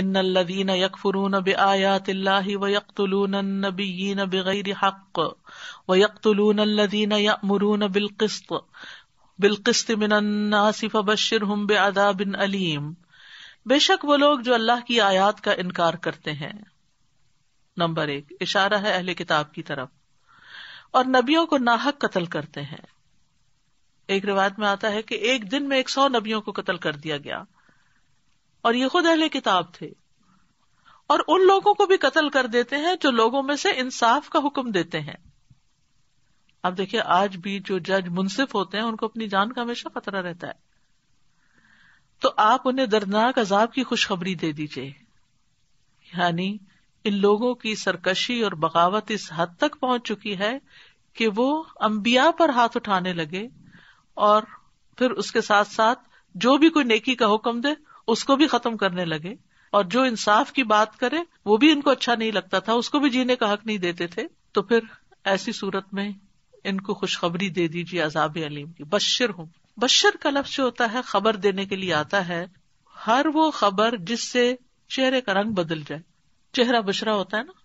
ان الدینک فرون وقت الدین بل قسط بل قسط بالقسط بالقسط من بے ادا بن علیم بے شک وہ لوگ جو اللہ کی آیات کا انکار کرتے ہیں نمبر ایک اشارہ ہے اہل کتاب کی طرف اور نبیوں کو ناحک قتل کرتے ہیں ایک روایت میں آتا ہے کہ ایک دن میں ایک سو نبیوں کو قتل کر دیا گیا اور یہ خود اہل کتاب تھے اور ان لوگوں کو بھی قتل کر دیتے ہیں جو لوگوں میں سے انصاف کا حکم دیتے ہیں اب دیکھیے آج بھی جو جج منصف ہوتے ہیں ان کو اپنی جان کا ہمیشہ خطرہ رہتا ہے تو آپ انہیں دردناک عذاب کی خوشخبری دے دیجیے یعنی ان لوگوں کی سرکشی اور بغاوت اس حد تک پہنچ چکی ہے کہ وہ امبیا پر ہاتھ اٹھانے لگے اور پھر اس کے ساتھ ساتھ جو بھی کوئی نیکی کا حکم دے اس کو بھی ختم کرنے لگے اور جو انصاف کی بات کرے وہ بھی ان کو اچھا نہیں لگتا تھا اس کو بھی جینے کا حق نہیں دیتے تھے تو پھر ایسی صورت میں ان کو خوشخبری دے دیجیے عذاب علیم کی بشر ہوں بشر کا لفظ جو ہوتا ہے خبر دینے کے لیے آتا ہے ہر وہ خبر جس سے چہرے کا رنگ بدل جائے چہرہ بشرا ہوتا ہے نا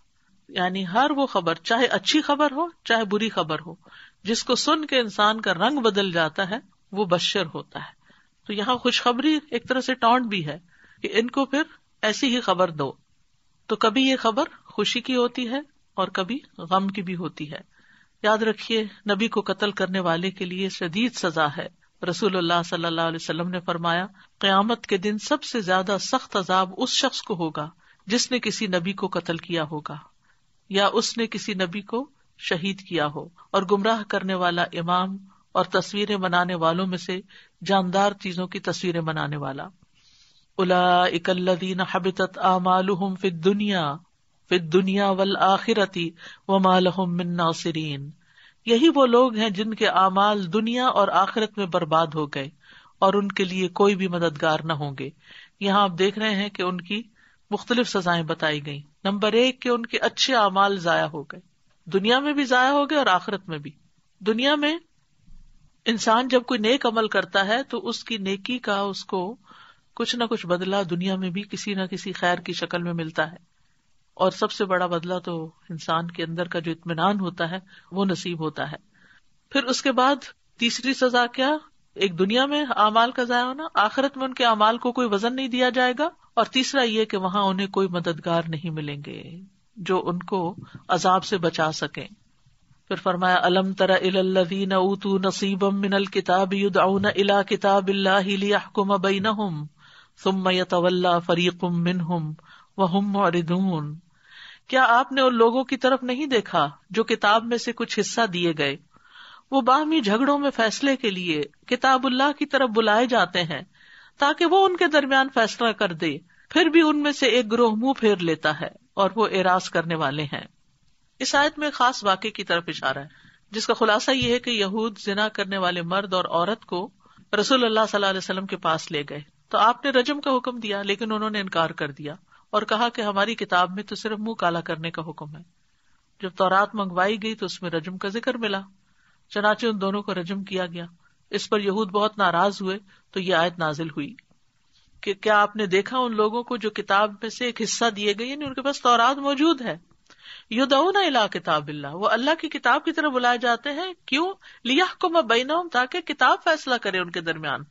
یعنی ہر وہ خبر چاہے اچھی خبر ہو چاہے بری خبر ہو جس کو سن کے انسان کا رنگ بدل جاتا ہے وہ بشر ہوتا ہے تو یہاں خوشخبری ایک طرح سے ٹونٹ بھی ہے کہ ان کو پھر ایسی ہی خبر دو تو کبھی یہ خبر خوشی کی ہوتی ہے اور کبھی غم کی بھی ہوتی ہے یاد رکھیے نبی کو قتل کرنے والے کے لیے شدید سزا ہے رسول اللہ صلی اللہ علیہ وسلم نے فرمایا قیامت کے دن سب سے زیادہ سخت عذاب اس شخص کو ہوگا جس نے کسی نبی کو قتل کیا ہوگا یا اس نے کسی نبی کو شہید کیا ہو اور گمراہ کرنے والا امام اور تصویریں بنانے والوں میں سے جاندار چیزوں کی تصویریں بنانے والا الا اکلتم امال فت دنیا وہ لوگ ہیں جن کے اعمال دنیا اور آخرت میں برباد ہو گئے اور ان کے لیے کوئی بھی مددگار نہ ہوں گے یہاں آپ دیکھ رہے ہیں کہ ان کی مختلف سزائیں بتائی گئی نمبر ایک کہ ان کے اچھے اعمال ضائع ہو گئے دنیا میں بھی ضائع ہو گئے اور آخرت میں بھی دنیا میں انسان جب کوئی نیک عمل کرتا ہے تو اس کی نیکی کا اس کو کچھ نہ کچھ بدلا دنیا میں بھی کسی نہ کسی خیر کی شکل میں ملتا ہے اور سب سے بڑا بدلا تو انسان کے اندر کا جو اطمینان ہوتا ہے وہ نصیب ہوتا ہے پھر اس کے بعد تیسری سزا کیا ایک دنیا میں امال کا ضائع ہونا آخرت میں ان کے امال کو کوئی وزن نہیں دیا جائے گا اور تیسرا یہ کہ وہاں انہیں کوئی مددگار نہیں ملیں گے جو ان کو عذاب سے بچا سکے پھر فرمایا الم تر علم ترا نصیب من الب الاحکم فریکم معرضون کیا آپ نے ان لوگوں کی طرف نہیں دیکھا جو کتاب میں سے کچھ حصہ دیے گئے وہ باہمی جھگڑوں میں فیصلے کے لیے کتاب اللہ کی طرف بلائے جاتے ہیں تاکہ وہ ان کے درمیان فیصلہ کر دے پھر بھی ان میں سے ایک گروہ منہ پھیر لیتا ہے اور وہ اراض کرنے والے ہیں اس آیت میں خاص واقعے کی طرف اشارہ ہے جس کا خلاصہ یہ ہے کہ یہود زنا کرنے والے مرد اور عورت کو رسول اللہ صلی اللہ علیہ وسلم کے پاس لے گئے تو آپ نے رجم کا حکم دیا لیکن انہوں نے انکار کر دیا اور کہا کہ ہماری کتاب میں تو صرف منہ کالا کرنے کا حکم ہے جب تو منگوائی گئی تو اس میں رجم کا ذکر ملا چنانچہ ان دونوں کو رجم کیا گیا اس پر یہود بہت ناراض ہوئے تو یہ آیت نازل ہوئی کہ کیا آپ نے دیکھا ان لوگوں کو جو کتاب میں سے ایک حصہ دیے گئے یعنی ان کے پاس تورات موجود ہے اللہ اللہ وہ کی کتاب کی طرف بلائے جاتے ہیں کیوں لیا کو میں تاکہ کتاب فیصلہ کرے ان کے درمیان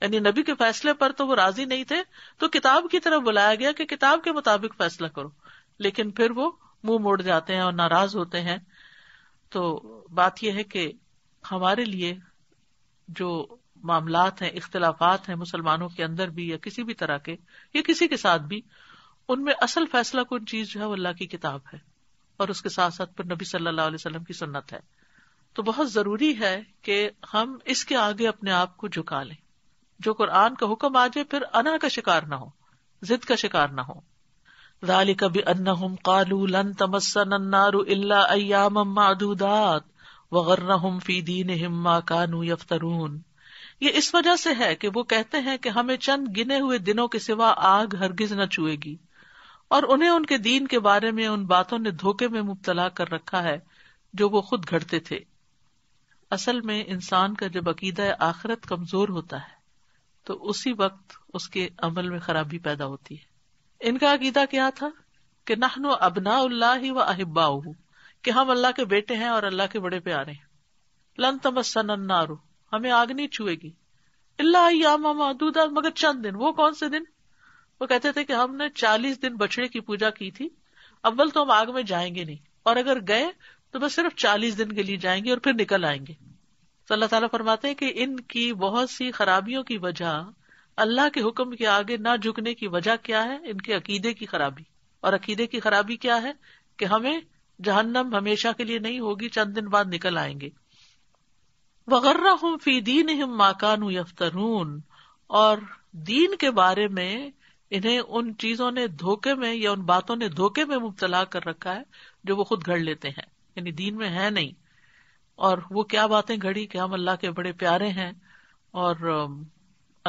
یعنی نبی کے فیصلے پر تو وہ راضی نہیں تھے تو کتاب کی طرف بلایا گیا کہ کتاب کے مطابق فیصلہ کرو لیکن پھر وہ منہ موڑ جاتے ہیں اور ناراض ہوتے ہیں تو بات یہ ہے کہ ہمارے لیے جو معاملات ہیں اختلافات ہیں مسلمانوں کے اندر بھی یا کسی بھی طرح کے یا کسی کے ساتھ بھی ان میں اصل فیصلہ کن چیز جو ہے وہ اللہ کی کتاب ہے اور اس کے ساتھ ساتھ پھر نبی صلی اللہ علیہ وسلم کی سنت ہے تو بہت ضروری ہے کہ ہم اس کے آگے اپنے آپ کو جھکا لیں جو قرآن کا حکم آ جائے پھر انا کا شکار نہ ہو ضد کا شکار نہ ہو ذالک کبھی ان کالو لن تمسن النار الا ایام معدودات وغرنہم فی دینہم ما کانو یفترون یہ اس وجہ سے ہے کہ وہ کہتے ہیں کہ ہمیں چند گنے ہوئے دنوں کے سوا آگ ہرگز نہ چوئے گی اور انہیں ان کے دین کے بارے میں ان باتوں نے دھوکے میں مبتلا کر رکھا ہے جو وہ خود گھڑتے تھے اصل میں انسان کا جب عقیدہ آخرت کمزور ہوتا ہے تو اسی وقت اس کے عمل میں خرابی پیدا ہوتی ہے ان کا عقیدہ کیا تھا کہ نہنو ابنا اللہ و احبا کہ ہم اللہ کے بیٹے ہیں اور اللہ کے بڑے پیارے ہیں لن تمسن النار ہمیں آگ نہیں چھوئے گی اللہ امام مگر چند دن وہ کون سے دن وہ کہتے تھے کہ ہم نے چالیس دن بچڑے کی پوجا کی تھی اول تو ہم آگ میں جائیں گے نہیں اور اگر گئے تو بس صرف چالیس دن کے لیے جائیں گے اور پھر نکل آئیں گے تو اللہ تعالیٰ فرماتے ہیں کہ ان کی بہت سی خرابیوں کی وجہ اللہ کے حکم کے آگے نہ جھکنے کی وجہ کیا ہے ان کے عقیدے کی خرابی اور عقیدے کی خرابی کیا ہے کہ ہمیں جہنم ہمیشہ کے لیے نہیں ہوگی چند دن بعد نکل آئیں گے وغیرہ ماکان اور دین کے بارے میں انہیں ان چیزوں نے دھوکے میں یا ان باتوں نے دھوکے میں مبتلا کر رکھا ہے جو وہ خود گھڑ لیتے ہیں یعنی دین میں ہے نہیں اور وہ کیا باتیں گھڑی کہ ہم اللہ کے بڑے پیارے ہیں اور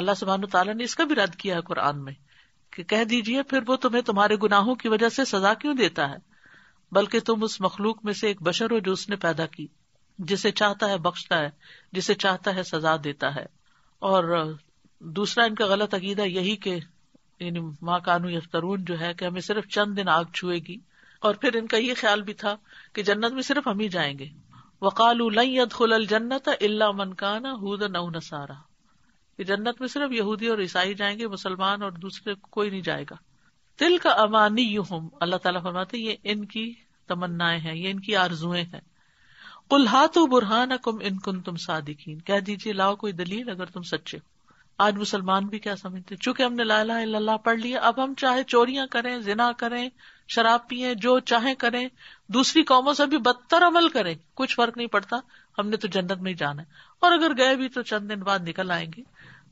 اللہ سبحان تعالیٰ نے اس کا بھی رد کیا ہے قرآن میں کہ کہہ دیجیے پھر وہ تمہیں تمہارے گناہوں کی وجہ سے سزا کیوں دیتا ہے بلکہ تم اس مخلوق میں سے ایک بشر ہو جو اس نے پیدا کی جسے چاہتا ہے بخشتا ہے جسے چاہتا ہے سزا دیتا ہے اور دوسرا ان کا غلط عقیدہ یہی کہ یعنی ماں کانو یفتر جو ہے کہ ہمیں صرف چند دن آگ چھوئے گی اور پھر ان کا یہ خیال بھی تھا کہ جنت میں صرف ہم ہی جائیں گے وکال نو نسارا منکانا جنت میں صرف یہودی اور عیسائی جائیں گے مسلمان اور دوسرے کوئی نہیں جائے گا دل کا امانی یو ہم اللہ تعالیٰ فرماتے یہ ان کی تمنا ہے یہ ان کی آرزویں کُلہ برہا برہان کم ان کن تم سادقین کہہ دیجیے لاؤ کوئی دلیل اگر تم سچے ہو آج مسلمان بھی کیا سمجھتے چونکہ ہم نے لا الہ الا اللہ پڑھ لیا اب ہم چاہے چوریاں کریں زنا کریں شراب پیے جو چاہے کریں دوسری قوموں سے بھی بدتر عمل کریں کچھ فرق نہیں پڑتا ہم نے تو جنت میں ہی جانا ہے اور اگر گئے بھی تو چند دن بعد نکل آئیں گے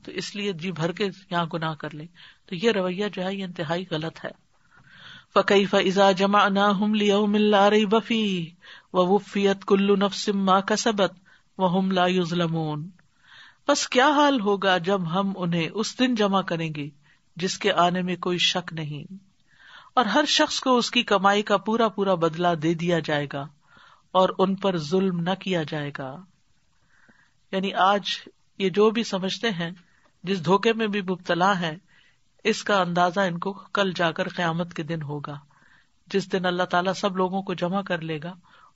تو اس لیے جی بھر کے یہاں گنا کر لیں تو یہ رویہ جو ہے یہ انتہائی غلط ہے فقی فضا جما مل بفی وفیت کلو نفسما کسبت لا حملہ بس کیا حال ہوگا جب ہم انہیں اس دن جمع کریں گے جس کے آنے میں کوئی شک نہیں اور ہر شخص کو اس کی کمائی کا پورا پورا بدلا دے دیا جائے گا اور ان پر ظلم نہ کیا جائے گا یعنی آج یہ جو بھی سمجھتے ہیں جس دھوکے میں بھی مبتلا ہے اس کا اندازہ ان کو کل جا کر قیامت کے دن ہوگا جس دن اللہ تعالیٰ سب لوگوں کو جمع کر لے گا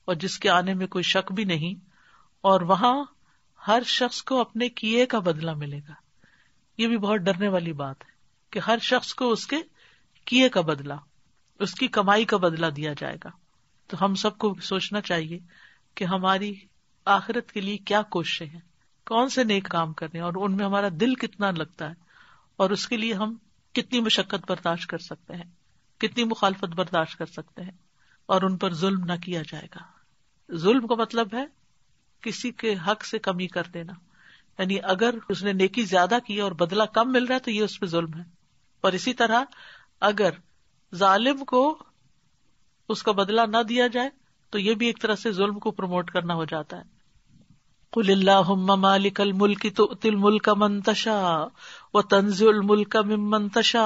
اور جس کے آنے میں کوئی شک بھی نہیں اور وہاں ہر شخص کو اپنے کیے کا بدلا ملے گا یہ بھی بہت ڈرنے والی بات ہے کہ ہر شخص کو اس کے کیے کا بدلا اس کی کمائی کا بدلا دیا جائے گا تو ہم سب کو سوچنا چاہیے کہ ہماری آخرت کے لیے کیا کوششیں ہیں کون سے نیک کام کرنے اور ان میں ہمارا دل کتنا لگتا ہے اور اس کے لیے ہم کتنی مشقت برداشت کر سکتے ہیں کتنی مخالفت برداشت کر سکتے ہیں اور ان پر ظلم نہ کیا جائے گا ظلم کا مطلب ہے کسی کے حق سے کمی کر دینا یعنی اگر اس نے نیکی زیادہ کی اور بدلہ کم مل رہا ہے تو یہ اس پہ ظلم ہے اور اسی طرح اگر ظالم کو اس کا بدلہ نہ دیا جائے تو یہ بھی ایک طرح سے ظلم کو پروموٹ کرنا ہو جاتا ہے قل مالک الملک تل ملک منتشا و تنز الملک منتشا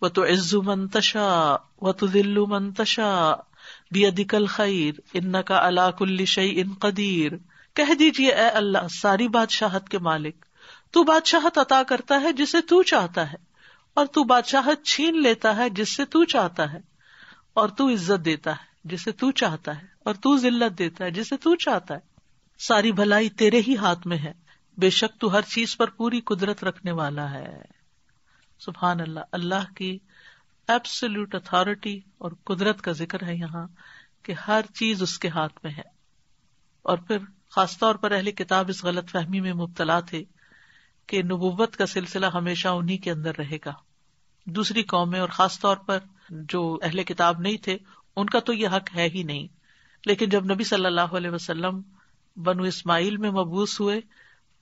و تو عزو منتشا و تو دلو منتشا خیر ان کا ان قدیر کہہ دیجیے مالک تو بادشاہت عطا کرتا ہے جسے تو چاہتا ہے اور تو بادشاہت چھین لیتا ہے جس سے تو چاہتا ہے اور تو عزت دیتا ہے جسے تو چاہتا ہے اور تو ذلت دیتا ہے جسے تو چاہتا ہے ساری بھلائی تیرے ہی ہاتھ میں ہے بے شک تو ہر چیز پر پوری قدرت رکھنے والا ہے سبحان اللہ اللہ کی ایبسلوٹ اتارٹی اور قدرت کا ذکر ہے یہاں کہ ہر چیز اس کے ہاتھ میں ہے اور پھر خاص طور پر اہلی کتاب اس غلط فہمی میں مبتلا تھے کہ نبوت کا سلسلہ ہمیشہ انہیں کے اندر رہے گا دوسری قومیں اور خاص طور پر جو اہل کتاب نہیں تھے ان کا تو یہ حق ہے ہی نہیں لیکن جب نبی صلی اللہ علیہ وسلم بنو اسماعیل میں مبوس ہوئے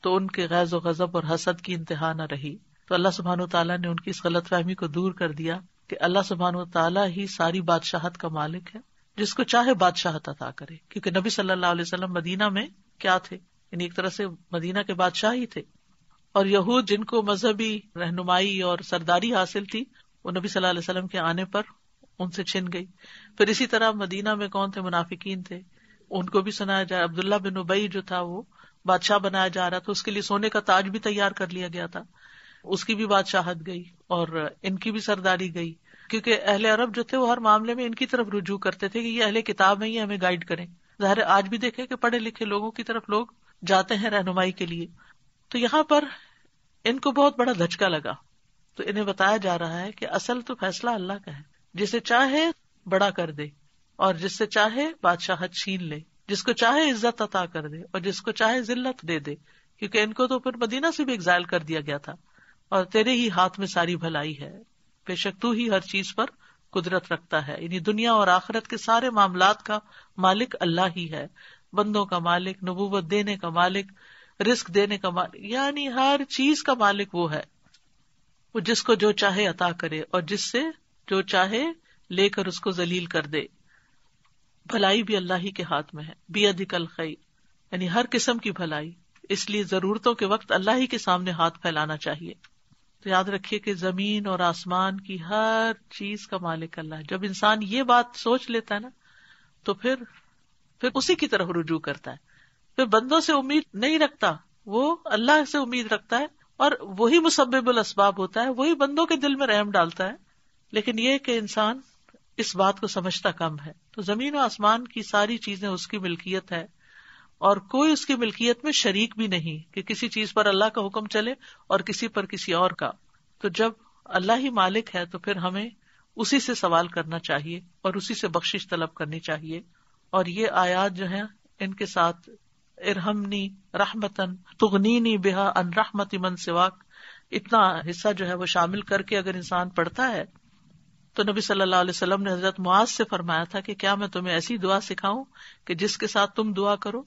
تو ان کے غیر غضب اور حسد کی انتہا نہ رہی تو اللہ سبحان و تعالیٰ نے ان کی اس غلط فہمی کو دور کر دیا کہ اللہ سبحان و تعالیٰ ہی ساری بادشاہت کا مالک ہے جس کو چاہے بادشاہ عطا کرے کیونکہ نبی صلی اللہ علیہ وسلم مدینہ میں کیا تھے یعنی ایک طرح سے مدینہ کے بادشاہ ہی تھے اور یہود جن کو مذہبی رہنمائی اور سرداری حاصل تھی وہ نبی صلی اللہ علیہ وسلم کے آنے پر ان سے چھن گئی پھر اسی طرح مدینہ میں کون تھے منافقین تھے ان کو بھی سنایا جائے عبداللہ بن ابئی جو تھا وہ بادشاہ بنایا جا رہا تھا اس کے لیے سونے کا تاج بھی تیار کر لیا گیا تھا اس کی بھی بادشاہت گئی اور ان کی بھی سرداری گئی کیونکہ اہل عرب جو تھے وہ ہر معاملے میں ان کی طرف رجوع کرتے تھے کہ یہ اہل کتاب ہیں یہ ہمیں گائیڈ کریں ظاہر آج بھی دیکھے کہ پڑھے لکھے لوگوں کی طرف لوگ جاتے ہیں رہنمائی کے لیے تو یہاں پر ان کو بہت بڑا دھچکا لگا تو انہیں بتایا جا رہا ہے کہ اصل تو فیصلہ اللہ کا ہے جسے چاہے بڑا کر دے اور جس سے چاہے بادشاہت چھین لے جس کو چاہے عزت عطا کر دے اور جس کو چاہے ضلعت دے دے کیونکہ ان کو تو پھر مدینہ سے بھی ایکزائل کر دیا گیا تھا اور تیرے ہی ہاتھ میں ساری بھلائی ہے بے شک تو ہی ہر چیز پر قدرت رکھتا ہے یعنی دنیا اور آخرت کے سارے معاملات کا مالک اللہ ہی ہے بندوں کا مالک نبوت دینے کا مالک رسک دینے کا مالک یعنی ہر چیز کا مالک وہ ہے وہ جس کو جو چاہے عطا کرے اور جس سے جو چاہے لے کر اس کو ذلیل کر دے بھلائی بھی اللہ ہی کے ہاتھ میں ہے بے ادکل خی یعنی ہر قسم کی بھلائی اس لیے ضرورتوں کے وقت اللہ ہی کے سامنے ہاتھ پھیلانا چاہیے تو یاد رکھیے کہ زمین اور آسمان کی ہر چیز کا مالک اللہ ہے جب انسان یہ بات سوچ لیتا ہے نا تو پھر پھر اسی کی طرف رجوع کرتا ہے پھر بندوں سے امید نہیں رکھتا وہ اللہ سے امید رکھتا ہے اور وہی مسبب الاسباب ہوتا ہے وہی بندوں کے دل میں رحم ڈالتا ہے لیکن یہ کہ انسان اس بات کو سمجھتا کم ہے تو زمین و آسمان کی ساری چیزیں اس کی ملکیت ہے اور کوئی اس کی ملکیت میں شریک بھی نہیں کہ کسی چیز پر اللہ کا حکم چلے اور کسی پر کسی اور کا تو جب اللہ ہی مالک ہے تو پھر ہمیں اسی سے سوال کرنا چاہیے اور اسی سے بخشش طلب کرنی چاہیے اور یہ آیات جو ہیں ان کے ساتھ ارحم رحمتن تغنی بےحا ان رحمتی من سواک اتنا حصہ جو ہے وہ شامل کر کے اگر انسان پڑھتا ہے تو نبی صلی اللہ علیہ وسلم نے حضرت معاذ سے فرمایا تھا کہ کیا میں تمہیں ایسی دعا سکھاؤں کہ جس کے ساتھ تم دعا کرو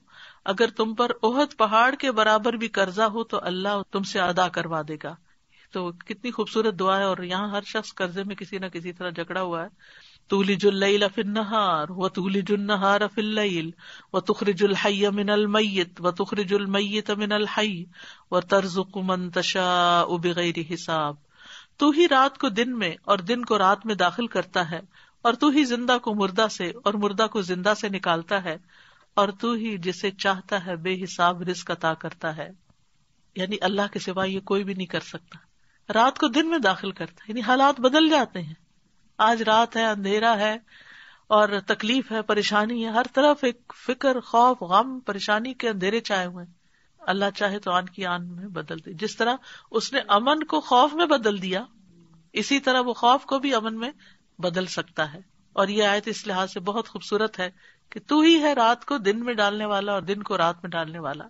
اگر تم پر اہد پہاڑ کے برابر بھی قرضہ ہو تو اللہ تم سے ادا کروا دے گا تو کتنی خوبصورت دعا ہے اور یہاں ہر شخص قرضے میں کسی نہ کسی طرح جھگڑا ہوا ہے تولی جل افل نہار و تولی جل اف افل و تخری جل من امن المیت و تخری جل میت امن الحائی و ترز کمن بغیر حساب تو ہی رات کو دن میں اور دن کو رات میں داخل کرتا ہے اور تو ہی زندہ کو مردہ سے اور مردہ کو زندہ سے نکالتا ہے اور تو ہی جسے چاہتا ہے بے حساب رسک عطا کرتا ہے یعنی اللہ کے سوا یہ کوئی بھی نہیں کر سکتا رات کو دن میں داخل کرتا ہے یعنی حالات بدل جاتے ہیں آج رات ہے اندھیرا ہے اور تکلیف ہے پریشانی ہے ہر طرف ایک فکر خوف غم پریشانی کے اندھیرے چائے ہوئے ہیں اللہ چاہے تو آن کی آن میں بدل دے جس طرح اس نے امن کو خوف میں بدل دیا اسی طرح وہ خوف کو بھی امن میں بدل سکتا ہے اور یہ آیت اس لحاظ سے بہت خوبصورت ہے کہ تو ہی ہے رات کو دن میں ڈالنے والا اور دن کو رات میں ڈالنے والا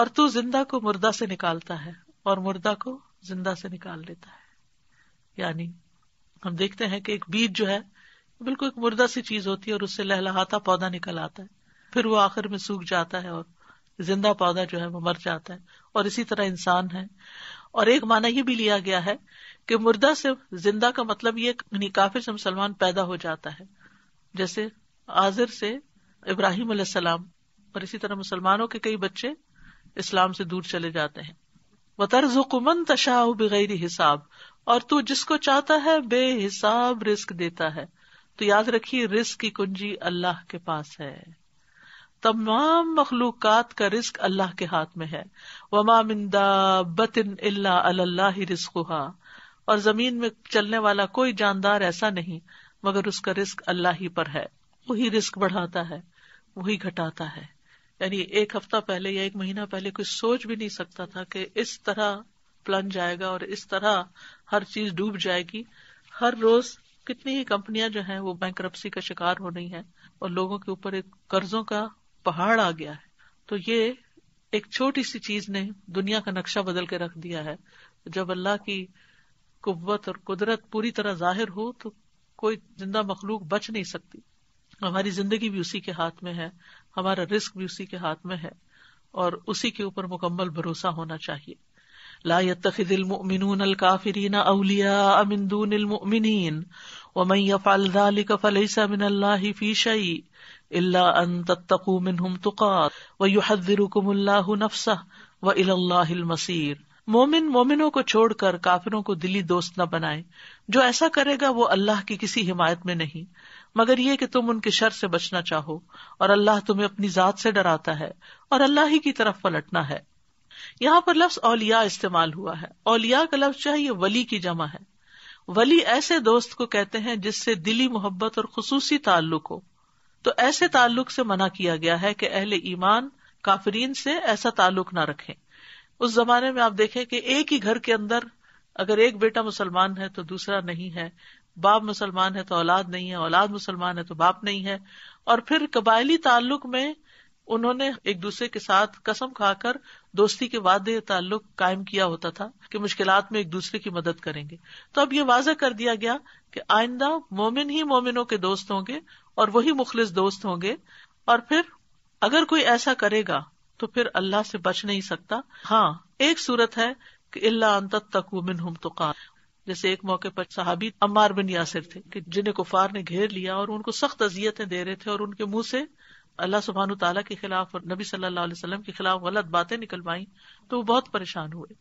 اور تو زندہ کو مردہ سے نکالتا ہے اور مردہ کو زندہ سے نکال لیتا ہے یعنی ہم دیکھتے ہیں کہ ایک بیج جو ہے بالکل ایک مردہ سی چیز ہوتی ہے اور اس سے لہلہاتا پودا نکل آتا ہے پھر وہ آخر میں سوکھ جاتا ہے اور زندہ پودا جو ہے وہ مر جاتا ہے اور اسی طرح انسان ہے اور ایک مانا یہ بھی لیا گیا ہے کہ مردہ سے زندہ کا مطلب یہ یعنی کافر سے مسلمان پیدا ہو جاتا ہے جیسے آزر سے ابراہیم علیہ السلام اور اسی طرح مسلمانوں کے کئی بچے اسلام سے دور چلے جاتے ہیں وہ طرز حکومن تشا بغیر حساب اور تو جس کو چاہتا ہے بے حساب رسک دیتا ہے تو یاد رکھیے رسک کی کنجی اللہ کے پاس ہے تمام مخلوقات کا رزق اللہ کے ہاتھ میں ہے وما مندا بتن اللہ اللہ ہی اور زمین میں چلنے والا کوئی جاندار ایسا نہیں مگر اس کا رزق اللہ ہی پر ہے وہی رسک بڑھاتا ہے وہی گھٹاتا ہے یعنی ایک ہفتہ پہلے یا ایک مہینہ پہلے کوئی سوچ بھی نہیں سکتا تھا کہ اس طرح پلن جائے گا اور اس طرح ہر چیز ڈوب جائے گی ہر روز کتنی ہی کمپنیاں جو ہیں وہ بینک کرپسی کا شکار ہو رہی ہیں اور لوگوں کے اوپر ایک قرضوں کا پہاڑ آ گیا ہے تو یہ ایک چھوٹی سی چیز نے دنیا کا نقشہ بدل کے رکھ دیا ہے جب اللہ کی قوت اور قدرت پوری طرح ظاہر ہو تو کوئی زندہ مخلوق بچ نہیں سکتی ہماری زندگی بھی اسی کے ہاتھ میں ہے ہمارا رسک بھی اسی کے ہاتھ میں ہے اور اسی کے اوپر مکمل بھروسہ ہونا چاہیے لا من من اولیا فی شيء اللہ ان تتقو منہم تقا و یحذرکم اللہ نفسہ و اللہ مومن مومنوں کو چھوڑ کر کافروں کو دلی دوست نہ بنائے جو ایسا کرے گا وہ اللہ کی کسی حمایت میں نہیں مگر یہ کہ تم ان کے شر سے بچنا چاہو اور اللہ تمہیں اپنی ذات سے ڈراتا ہے اور اللہ ہی کی طرف پلٹنا ہے یہاں پر لفظ اولیا استعمال ہوا ہے اولیا کا لفظ چاہیے ولی کی جمع ہے ولی ایسے دوست کو کہتے ہیں جس سے دلی محبت اور خصوصی تعلق ہو تو ایسے تعلق سے منع کیا گیا ہے کہ اہل ایمان کافرین سے ایسا تعلق نہ رکھے اس زمانے میں آپ دیکھیں کہ ایک ہی گھر کے اندر اگر ایک بیٹا مسلمان ہے تو دوسرا نہیں ہے باپ مسلمان ہے تو اولاد نہیں ہے اولاد مسلمان ہے تو باپ نہیں ہے اور پھر قبائلی تعلق میں انہوں نے ایک دوسرے کے ساتھ قسم کھا کر دوستی کے وعدے تعلق قائم کیا ہوتا تھا کہ مشکلات میں ایک دوسرے کی مدد کریں گے تو اب یہ واضح کر دیا گیا کہ آئندہ مومن ہی مومنوں کے دوست ہوں گے اور وہی مخلص دوست ہوں گے اور پھر اگر کوئی ایسا کرے گا تو پھر اللہ سے بچ نہیں سکتا ہاں ایک صورت ہے کہ اللہ انت ہم تو کار جیسے ایک موقع پر صحابی عمار بن یاسر تھے کہ جنہیں کفار نے گھیر لیا اور ان کو سخت اذیتیں دے رہے تھے اور ان کے منہ سے اللہ سبحان تعالیٰ کے خلاف اور نبی صلی اللہ علیہ وسلم کے خلاف غلط باتیں نکلوائیں تو وہ بہت پریشان ہوئے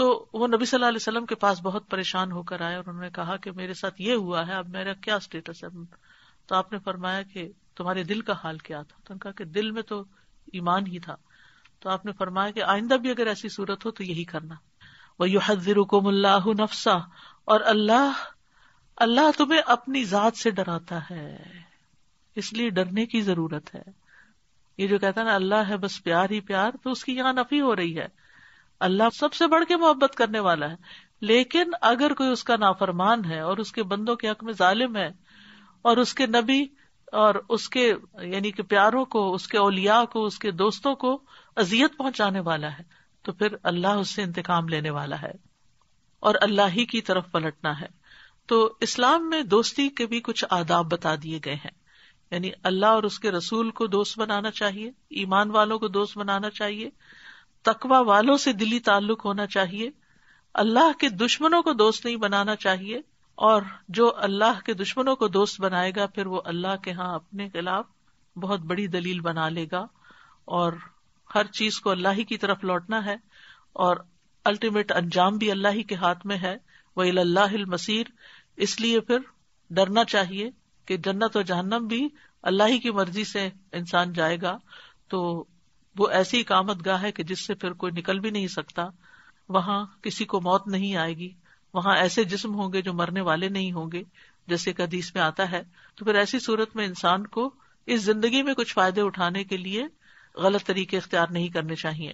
تو وہ نبی صلی اللہ علیہ وسلم کے پاس بہت پریشان ہو کر آئے، اور انہوں نے کہا کہ میرے ساتھ یہ ہوا ہے اب میرا کیا اسٹیٹس ہے تو آپ نے فرمایا کہ تمہارے دل کا حال کیا تھا تو نے کہا کہ دل میں تو ایمان ہی تھا تو آپ نے فرمایا کہ آئندہ بھی اگر ایسی صورت ہو تو یہی کرنا وہ یو حد روم اللہ نفسا اور اللہ اللہ تمہیں اپنی ذات سے ڈراتا ہے اس لیے ڈرنے کی ضرورت ہے یہ جو کہتا نا اللہ ہے بس پیار ہی پیار تو اس کی یہاں نفی ہو رہی ہے اللہ سب سے بڑھ کے محبت کرنے والا ہے لیکن اگر کوئی اس کا نافرمان ہے اور اس کے بندوں کے حق میں ظالم ہے اور اس کے نبی اور اس کے یعنی کہ پیاروں کو اس کے اولیا کو اس کے دوستوں کو ازیت پہنچانے والا ہے تو پھر اللہ اس سے انتقام لینے والا ہے اور اللہ ہی کی طرف پلٹنا ہے تو اسلام میں دوستی کے بھی کچھ آداب بتا دیے گئے ہیں یعنی اللہ اور اس کے رسول کو دوست بنانا چاہیے ایمان والوں کو دوست بنانا چاہیے تقوا والوں سے دلی تعلق ہونا چاہیے اللہ کے دشمنوں کو دوست نہیں بنانا چاہیے اور جو اللہ کے دشمنوں کو دوست بنائے گا پھر وہ اللہ کے ہاں اپنے خلاف بہت بڑی دلیل بنا لے گا اور ہر چیز کو اللہ ہی کی طرف لوٹنا ہے اور الٹیمیٹ انجام بھی اللہ ہی کے ہاتھ میں ہے وہ اللہ المسیر اس لیے پھر ڈرنا چاہیے کہ جنت و جہنم بھی اللہ ہی کی مرضی سے انسان جائے گا تو وہ ایسی گاہ ہے کہ جس سے پھر کوئی نکل بھی نہیں سکتا وہاں کسی کو موت نہیں آئے گی وہاں ایسے جسم ہوں گے جو مرنے والے نہیں ہوں گے جیسے حدیث میں آتا ہے تو پھر ایسی صورت میں انسان کو اس زندگی میں کچھ فائدے اٹھانے کے لیے غلط طریقے اختیار نہیں کرنے چاہیے